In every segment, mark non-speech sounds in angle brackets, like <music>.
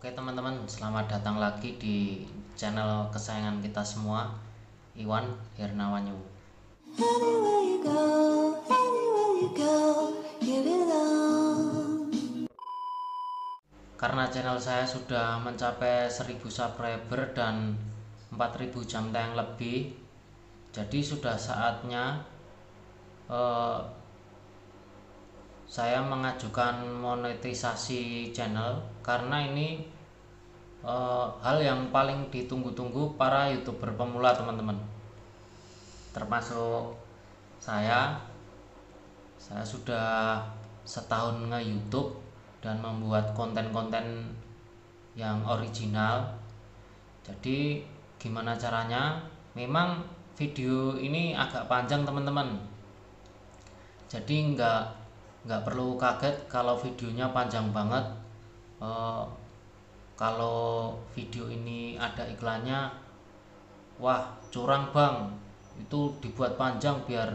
Oke teman-teman, selamat datang lagi di channel kesayangan kita semua, Iwan Yu Karena channel saya sudah mencapai 1000 subscriber dan 4000 jam tayang lebih, jadi sudah saatnya uh, saya mengajukan monetisasi channel karena ini uh, hal yang paling ditunggu-tunggu para youtuber pemula teman-teman termasuk saya saya sudah setahun nge YouTube dan membuat konten-konten yang original jadi gimana caranya memang video ini agak panjang teman-teman jadi nggak nggak perlu kaget kalau videonya panjang banget Eh, kalau video ini ada iklannya wah curang bang itu dibuat panjang biar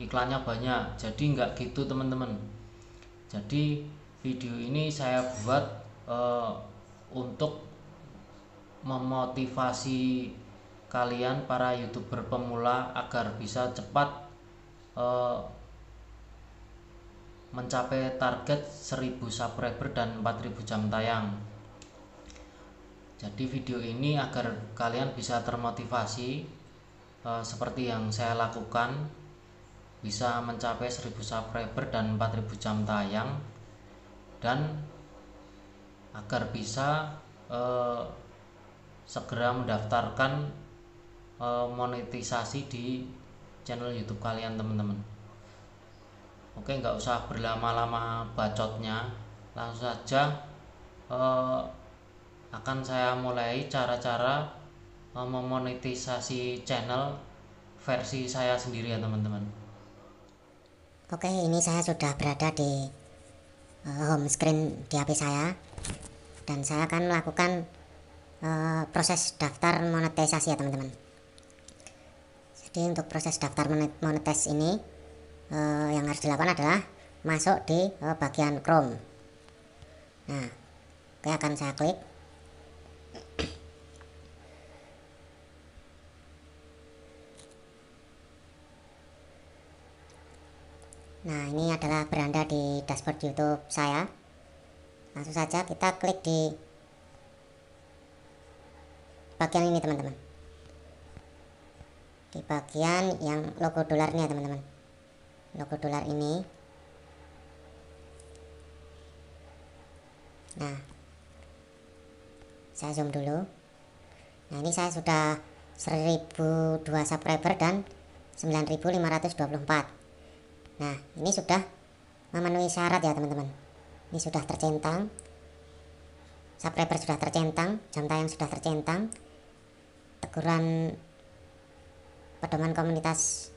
iklannya banyak jadi nggak gitu teman-teman jadi video ini saya buat uh, untuk memotivasi kalian para youtuber pemula agar bisa cepat uh, mencapai target 1000 subscriber dan 4000 jam tayang jadi video ini agar kalian bisa termotivasi e, seperti yang saya lakukan bisa mencapai 1000 subscriber dan 4000 jam tayang dan agar bisa e, segera mendaftarkan e, monetisasi di channel YouTube kalian teman-teman Oke, nggak usah berlama-lama bacotnya, langsung saja eh, akan saya mulai cara-cara eh, memonetisasi channel versi saya sendiri ya teman-teman. Oke, ini saya sudah berada di eh, home screen di HP saya dan saya akan melakukan eh, proses daftar monetisasi ya teman-teman. Jadi untuk proses daftar monetis ini eh, yang harus dilakukan adalah masuk di eh, bagian Chrome. Nah, oke akan saya klik. Nah, ini adalah beranda di dashboard YouTube saya. Langsung saja kita klik di bagian ini, teman-teman. Di bagian yang logo dolarnya, teman-teman logo dolar ini nah saya zoom dulu nah ini saya sudah 1002 subscriber dan 9524 nah ini sudah memenuhi syarat ya teman-teman ini sudah tercentang subscriber sudah tercentang jam tayang sudah tercentang teguran pedoman komunitas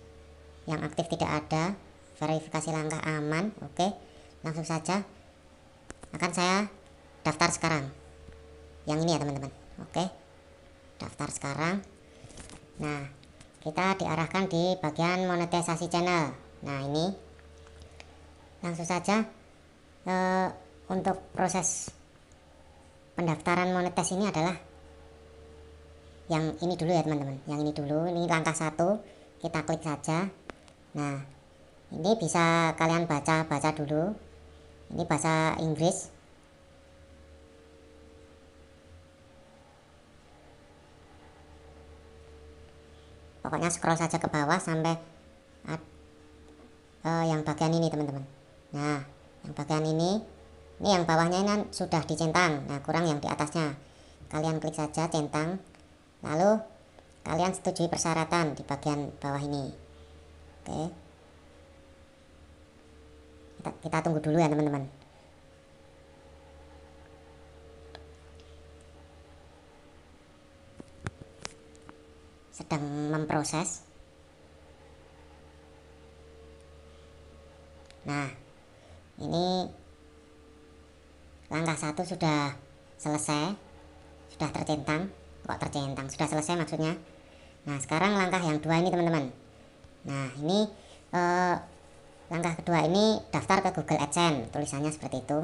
yang aktif tidak ada verifikasi langkah aman oke langsung saja akan saya daftar sekarang yang ini ya teman-teman oke daftar sekarang nah kita diarahkan di bagian monetisasi channel nah ini langsung saja e, untuk proses pendaftaran monetis ini adalah yang ini dulu ya teman-teman yang ini dulu ini langkah satu kita klik saja nah ini bisa kalian baca-baca dulu ini bahasa Inggris pokoknya scroll saja ke bawah sampai uh, yang bagian ini teman-teman nah yang bagian ini ini yang bawahnya ini kan sudah dicentang nah kurang yang di atasnya kalian klik saja centang lalu kalian setujui persyaratan di bagian bawah ini oke okay kita, kita tunggu dulu ya teman-teman sedang memproses nah ini langkah satu sudah selesai sudah tercentang kok tercentang sudah selesai maksudnya nah sekarang langkah yang dua ini teman-teman nah ini eh, Langkah kedua ini daftar ke Google AdSense, tulisannya seperti itu.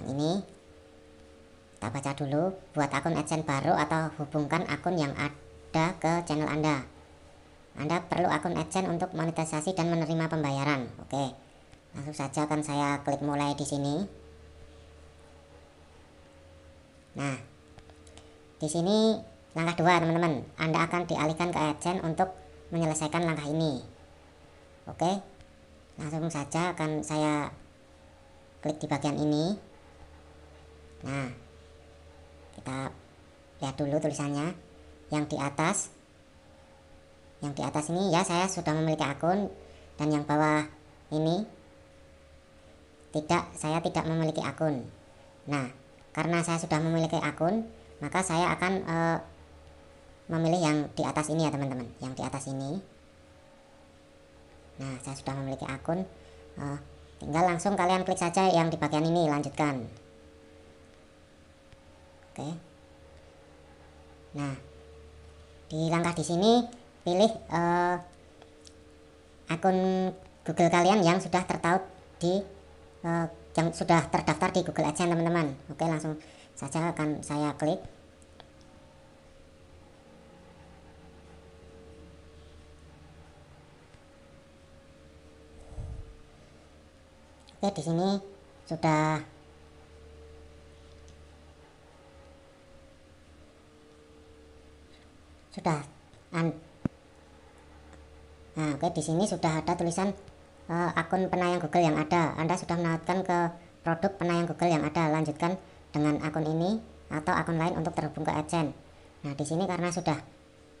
Yang ini kita baca dulu, buat akun AdSense baru atau hubungkan akun yang ada ke channel Anda. Anda perlu akun AdSense untuk monetisasi dan menerima pembayaran. Oke. Langsung saja akan saya klik mulai di sini. Nah, di sini langkah dua teman-teman, Anda akan dialihkan ke AdSense untuk menyelesaikan langkah ini. Oke, langsung saja akan saya klik di bagian ini nah kita lihat dulu tulisannya yang di atas yang di atas ini ya saya sudah memiliki akun dan yang bawah ini tidak saya tidak memiliki akun nah karena saya sudah memiliki akun maka saya akan eh, memilih yang di atas ini ya teman-teman yang di atas ini Nah, saya sudah memiliki akun. Uh, tinggal langsung kalian klik saja yang di bagian ini, lanjutkan. Oke. Nah, di langkah di sini pilih uh, akun Google kalian yang sudah tertaut di uh, yang sudah terdaftar di Google AdSense teman-teman. Oke, langsung saja akan saya klik. ya di sini sudah sudah an nah oke di sini sudah ada tulisan uh, akun penayang Google yang ada Anda sudah menautkan ke produk penayang Google yang ada lanjutkan dengan akun ini atau akun lain untuk terhubung ke AdSense nah di sini karena sudah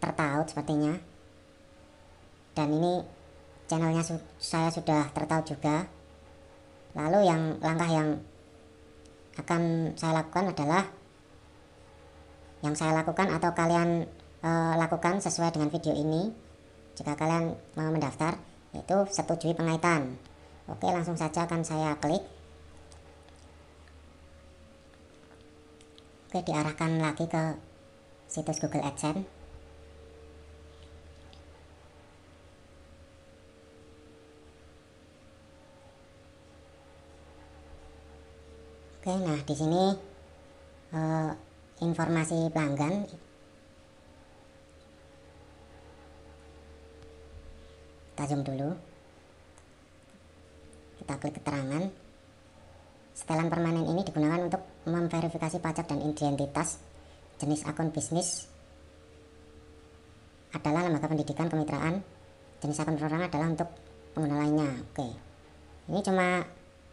tertaut sepertinya dan ini channelnya saya sudah tertaut juga Lalu yang langkah yang akan saya lakukan adalah yang saya lakukan atau kalian e, lakukan sesuai dengan video ini. Jika kalian mau mendaftar, yaitu setujui pengaitan. Oke, langsung saja akan saya klik. Oke, diarahkan lagi ke situs Google AdSense. Oke, nah di sini uh, informasi pelanggan kita zoom dulu kita klik keterangan setelan permanen ini digunakan untuk memverifikasi pajak dan identitas jenis akun bisnis adalah lembaga pendidikan kemitraan jenis akun perorangan adalah untuk pengguna lainnya oke ini cuma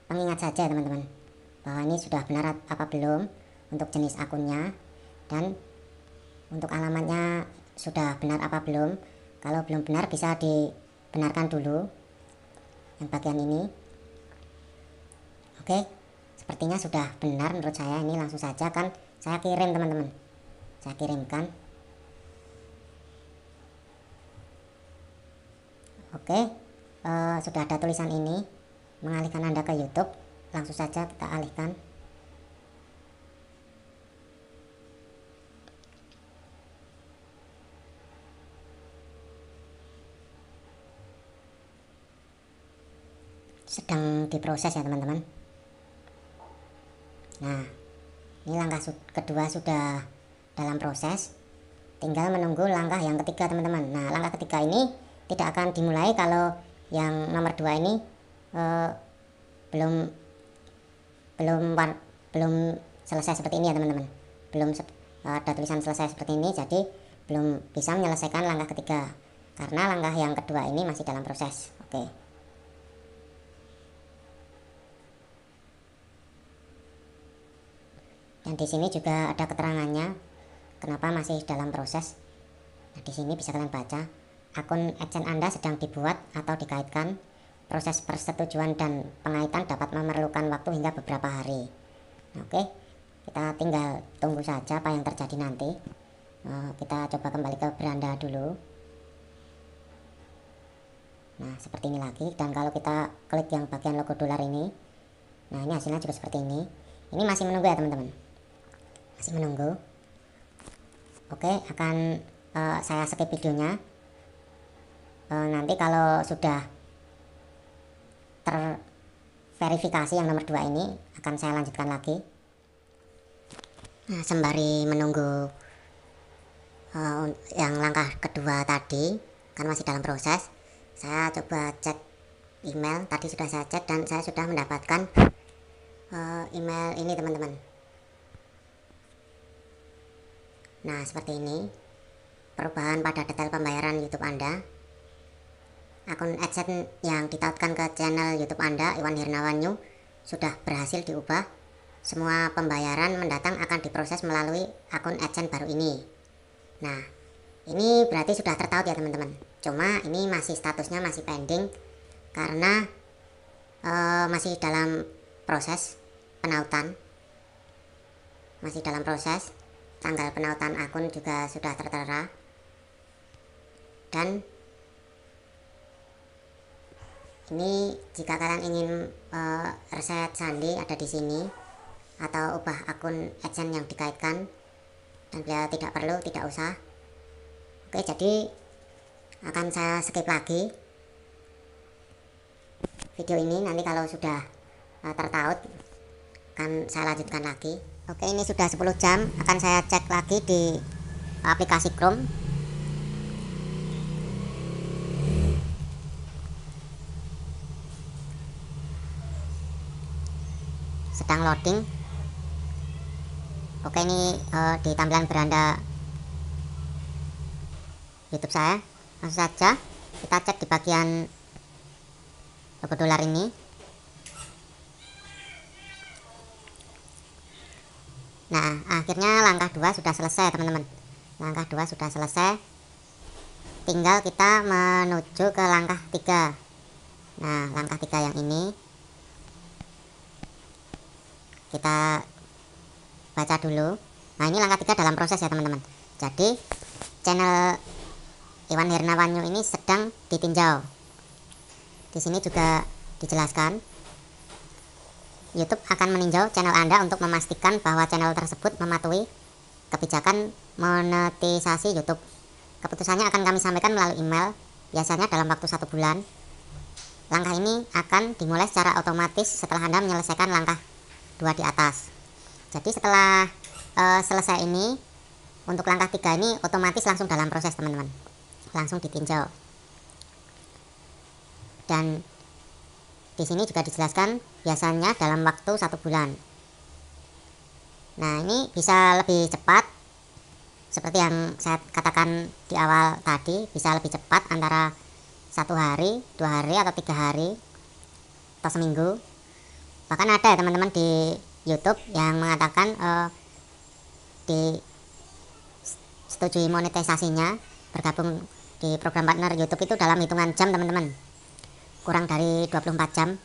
pengingat saja teman-teman Nah, ini sudah benar apa belum untuk jenis akunnya dan untuk alamatnya sudah benar apa belum kalau belum benar bisa dibenarkan dulu yang bagian ini oke sepertinya sudah benar menurut saya ini langsung saja kan saya kirim teman-teman saya kirimkan oke uh, sudah ada tulisan ini mengalihkan anda ke YouTube langsung saja kita alihkan sedang diproses ya teman-teman nah ini langkah kedua sudah dalam proses tinggal menunggu langkah yang ketiga teman-teman nah langkah ketiga ini tidak akan dimulai kalau yang nomor dua ini eh, belum belum war, belum selesai seperti ini ya teman-teman belum eh, ada tulisan selesai seperti ini jadi belum bisa menyelesaikan langkah ketiga karena langkah yang kedua ini masih dalam proses oke okay. dan di sini juga ada keterangannya kenapa masih dalam proses nah di sini bisa kalian baca akun adsense anda sedang dibuat atau dikaitkan proses persetujuan dan pengaitan dapat memerlukan waktu hingga beberapa hari. Oke, kita tinggal tunggu saja apa yang terjadi nanti. Eh, kita coba kembali ke beranda dulu. Nah, seperti ini lagi. Dan kalau kita klik yang bagian logo dolar ini, nah ini hasilnya juga seperti ini. Ini masih menunggu ya teman-teman. Masih menunggu. Oke, akan uh, saya skip videonya. Uh, nanti kalau sudah terverifikasi yang nomor dua ini akan saya lanjutkan lagi nah, sembari menunggu uh, yang langkah kedua tadi kan masih dalam proses saya coba cek email tadi sudah saya cek dan saya sudah mendapatkan uh, email ini teman-teman nah seperti ini perubahan pada detail pembayaran YouTube Anda akun AdSense yang ditautkan ke channel YouTube Anda, Iwan Hirnawan New, sudah berhasil diubah. Semua pembayaran mendatang akan diproses melalui akun AdSense baru ini. Nah, ini berarti sudah tertaut ya teman-teman. Cuma ini masih statusnya masih pending karena e, masih dalam proses penautan. Masih dalam proses. Tanggal penautan akun juga sudah tertera. Dan ini jika kalian ingin uh, reset sandi ada di sini atau ubah akun adsense yang dikaitkan dan bila tidak perlu tidak usah oke jadi akan saya skip lagi video ini nanti kalau sudah uh, tertaut akan saya lanjutkan lagi oke ini sudah 10 jam akan saya cek lagi di aplikasi Chrome sedang loading oke ini uh, di tampilan beranda youtube saya langsung saja kita cek di bagian logo dolar ini nah akhirnya langkah dua sudah selesai teman-teman langkah dua sudah selesai tinggal kita menuju ke langkah tiga nah langkah tiga yang ini kita baca dulu nah ini langkah tiga dalam proses ya teman-teman jadi channel Iwan Hernawanyu ini sedang ditinjau di sini juga dijelaskan YouTube akan meninjau channel Anda untuk memastikan bahwa channel tersebut mematuhi kebijakan monetisasi YouTube. Keputusannya akan kami sampaikan melalui email, biasanya dalam waktu satu bulan. Langkah ini akan dimulai secara otomatis setelah Anda menyelesaikan langkah dua di atas jadi setelah uh, selesai ini untuk langkah tiga ini otomatis langsung dalam proses teman-teman langsung ditinjau dan di sini juga dijelaskan biasanya dalam waktu satu bulan nah ini bisa lebih cepat seperti yang saya katakan di awal tadi bisa lebih cepat antara satu hari dua hari atau tiga hari atau seminggu bahkan ada ya teman-teman di YouTube yang mengatakan uh, di setujui monetisasinya bergabung di program partner YouTube itu dalam hitungan jam teman-teman kurang dari 24 jam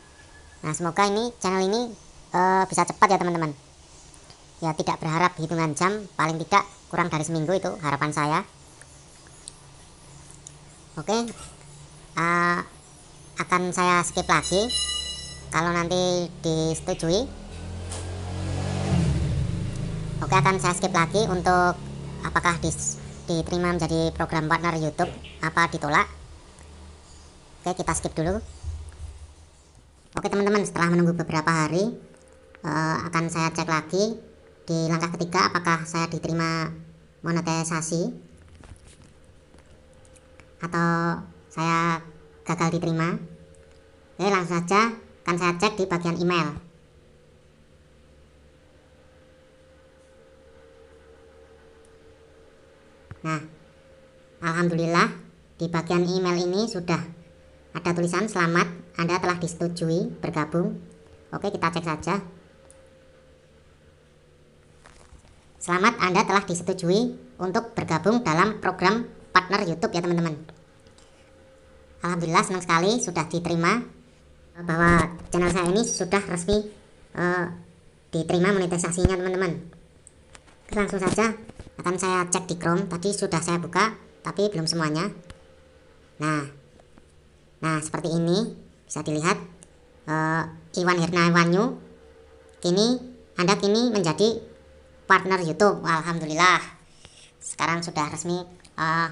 nah semoga ini channel ini uh, bisa cepat ya teman-teman ya tidak berharap hitungan jam paling tidak kurang dari seminggu itu harapan saya oke okay. uh, eh, akan saya skip lagi kalau nanti disetujui oke akan saya skip lagi untuk apakah dis, diterima menjadi program partner YouTube apa ditolak oke kita skip dulu oke teman-teman setelah menunggu beberapa hari uh, akan saya cek lagi di langkah ketiga apakah saya diterima monetisasi atau saya gagal diterima Oke langsung saja akan saya cek di bagian email. Nah, Alhamdulillah di bagian email ini sudah ada tulisan selamat Anda telah disetujui bergabung. Oke, kita cek saja. Selamat Anda telah disetujui untuk bergabung dalam program partner YouTube ya teman-teman. Alhamdulillah senang sekali sudah diterima Nah, bahwa channel saya ini sudah resmi uh, diterima monetisasinya teman-teman langsung saja akan saya cek di Chrome tadi sudah saya buka tapi belum semuanya nah nah seperti ini bisa dilihat uh, Iwan Hernawanyu kini Anda kini menjadi partner YouTube Alhamdulillah sekarang sudah resmi uh,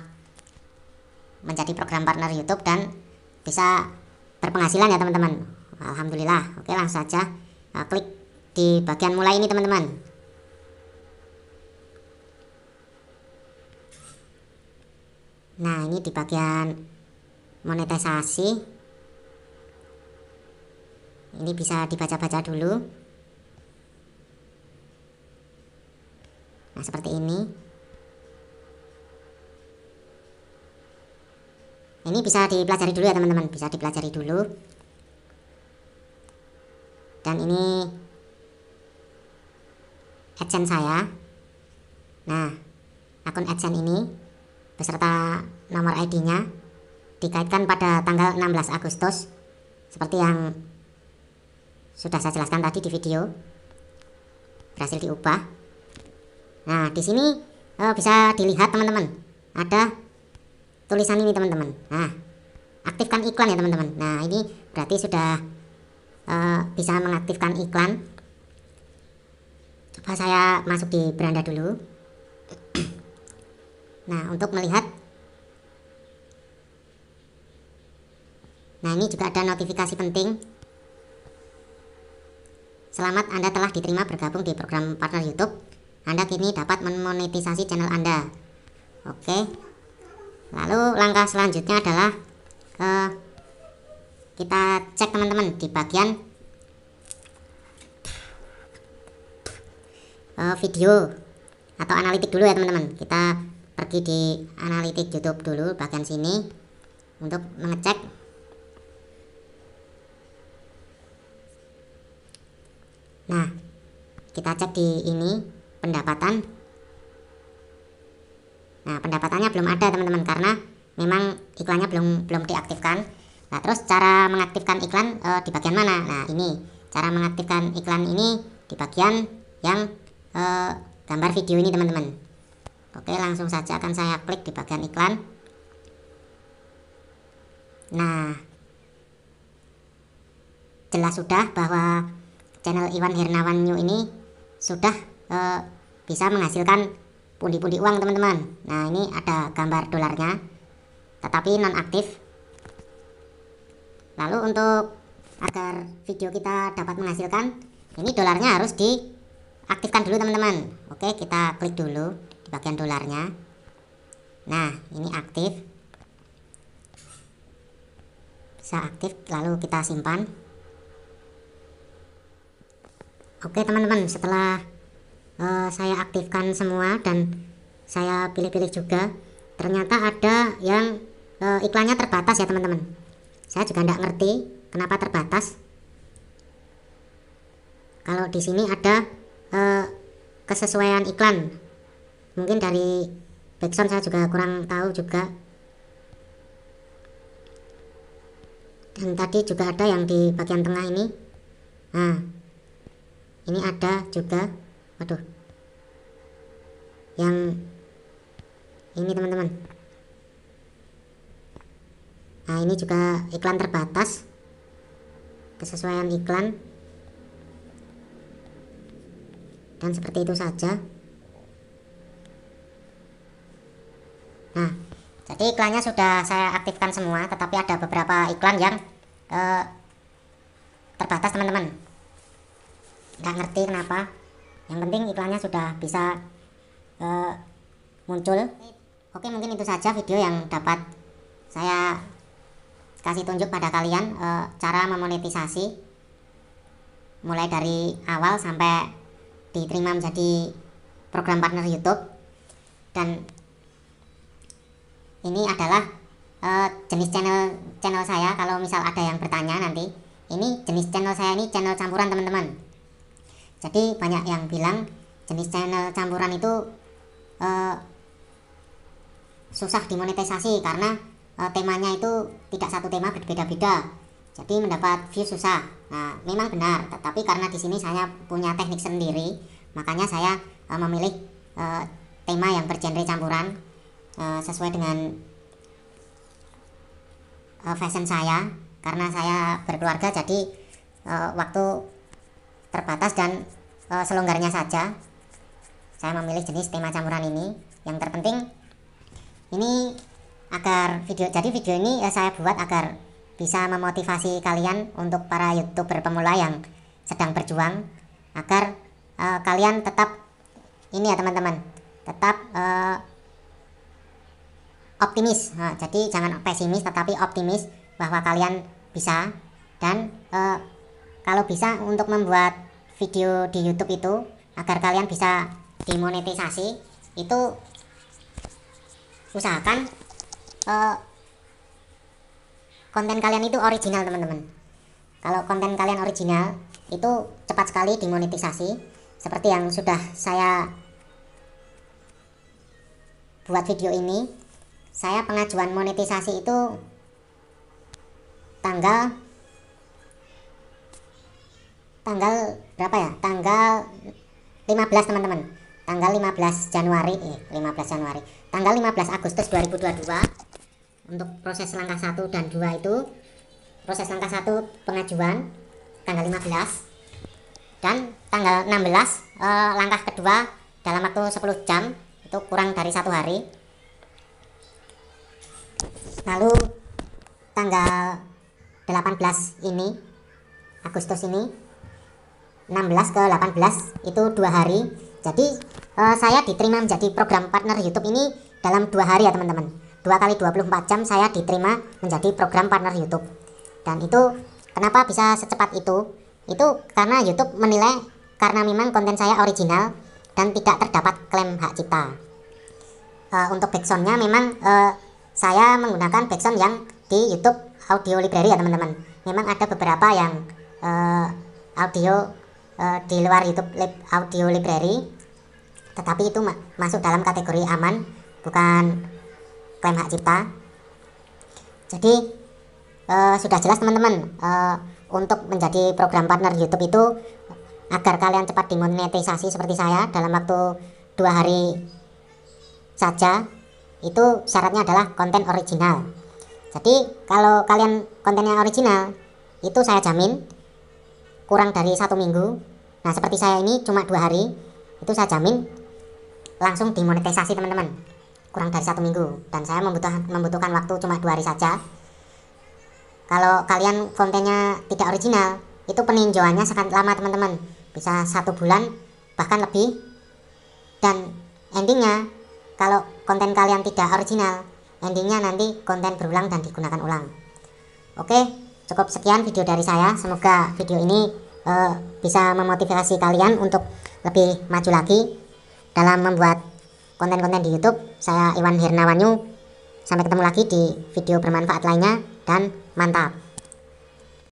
menjadi program partner YouTube dan bisa berpenghasilan ya teman-teman Alhamdulillah oke langsung saja uh, klik di bagian mulai ini teman-teman nah ini di bagian monetisasi ini bisa dibaca-baca dulu nah seperti ini ini bisa dipelajari dulu ya teman-teman bisa dipelajari dulu dan ini adsense saya nah akun adsense ini beserta nomor ID nya dikaitkan pada tanggal 16 Agustus seperti yang sudah saya jelaskan tadi di video berhasil diubah nah di sini eh, bisa dilihat teman-teman ada tulisan ini teman-teman nah aktifkan iklan ya teman-teman nah ini berarti sudah uh, bisa mengaktifkan iklan coba saya masuk di beranda dulu <clears throat> nah untuk melihat nah ini juga ada notifikasi penting selamat Anda telah diterima bergabung di program partner YouTube Anda kini dapat memonetisasi channel Anda oke okay lalu langkah selanjutnya adalah ke eh, kita cek teman-teman di bagian uh, video atau analitik dulu ya teman-teman kita pergi di analitik YouTube dulu bagian sini untuk mengecek nah kita cek di ini pendapatan Nah, pendapatannya belum ada teman-teman karena memang iklannya belum belum diaktifkan. Nah, terus cara mengaktifkan iklan e, di bagian mana? Nah, ini cara mengaktifkan iklan ini di bagian yang e, gambar video ini teman-teman. Oke, langsung saja akan saya klik di bagian iklan. Nah, jelas sudah bahwa channel Iwan Hernawan New ini sudah e, bisa menghasilkan pundi-pundi uang teman-teman nah ini ada gambar dolarnya tetapi non aktif lalu untuk agar video kita dapat menghasilkan ini dolarnya harus diaktifkan dulu teman-teman oke kita klik dulu di bagian dolarnya nah ini aktif bisa aktif lalu kita simpan Oke teman-teman setelah Eh, saya aktifkan semua dan saya pilih-pilih juga ternyata ada yang uh, iklannya terbatas ya teman-teman saya juga tidak ngerti kenapa terbatas kalau di sini ada uh, kesesuaian iklan mungkin dari background saya juga kurang tahu juga dan tadi juga ada yang di bagian tengah ini nah ini ada juga waduh yang ini teman-teman nah ini juga iklan terbatas kesesuaian iklan dan seperti itu saja nah jadi iklannya sudah saya aktifkan semua tetapi ada beberapa iklan yang eh, terbatas teman-teman nggak ngerti kenapa yang penting iklannya sudah bisa uh, muncul oke mungkin itu saja video yang dapat saya kasih tunjuk pada kalian uh, cara memonetisasi mulai dari awal sampai diterima menjadi program partner YouTube dan ini adalah uh, jenis channel channel saya kalau misal ada yang bertanya nanti ini jenis channel saya ini channel campuran teman-teman jadi banyak yang bilang jenis channel campuran itu uh, susah dimonetisasi karena uh, temanya itu tidak satu tema berbeda-beda. Jadi mendapat view susah. Nah, memang benar, tetapi karena di sini saya punya teknik sendiri, makanya saya uh, memilih uh, tema yang bergenre campuran uh, sesuai dengan uh, fashion saya karena saya berkeluarga jadi uh, waktu terbatas dan e, selonggarnya saja saya memilih jenis tema campuran ini yang terpenting ini agar video jadi video ini e, saya buat agar bisa memotivasi kalian untuk para youtuber pemula yang sedang berjuang agar e, kalian tetap ini ya teman-teman tetap e, optimis nah, jadi jangan pesimis tetapi optimis bahwa kalian bisa dan e, kalau bisa untuk membuat video di YouTube itu agar kalian bisa dimonetisasi itu usahakan uh, konten kalian itu original teman-teman kalau konten kalian original itu cepat sekali dimonetisasi seperti yang sudah saya buat video ini saya pengajuan monetisasi itu tanggal tanggal berapa ya tanggal 15 teman-teman tanggal 15 Januari eh 15 Januari tanggal 15 Agustus 2022 untuk proses langkah 1 dan 2 itu proses langkah 1 pengajuan tanggal 15 dan tanggal 16 eh, langkah kedua dalam waktu 10 jam itu kurang dari satu hari lalu tanggal 18 ini Agustus ini 16 ke 18 itu dua hari jadi uh, saya diterima menjadi program partner YouTube ini dalam dua hari ya teman-teman dua kali 24 jam saya diterima menjadi program partner YouTube dan itu kenapa bisa secepat itu itu karena YouTube menilai karena memang konten saya original dan tidak terdapat klaim hak cipta uh, untuk backsoundnya memang uh, saya menggunakan backsound yang di YouTube audio library ya teman-teman memang ada beberapa yang uh, audio Eh, di luar YouTube lib, audio library tetapi itu ma masuk dalam kategori aman bukan klaim hak cipta jadi uh, sudah jelas teman-teman uh, untuk menjadi program partner YouTube itu agar kalian cepat dimonetisasi seperti saya dalam waktu dua hari saja itu syaratnya adalah konten original jadi kalau kalian kontennya original itu saya jamin kurang dari satu minggu Nah seperti saya ini cuma dua hari itu saya jamin langsung dimonetisasi teman-teman kurang dari satu minggu dan saya membutuhkan membutuhkan waktu cuma dua hari saja. Kalau kalian kontennya tidak original itu peninjauannya sangat lama teman-teman bisa satu bulan bahkan lebih dan endingnya kalau konten kalian tidak original endingnya nanti konten berulang dan digunakan ulang. Oke, cukup sekian video dari saya. Semoga video ini uh, bisa memotivasi kalian untuk lebih maju lagi dalam membuat konten-konten di YouTube. Saya Iwan Hernawanyu. Sampai ketemu lagi di video bermanfaat lainnya dan mantap.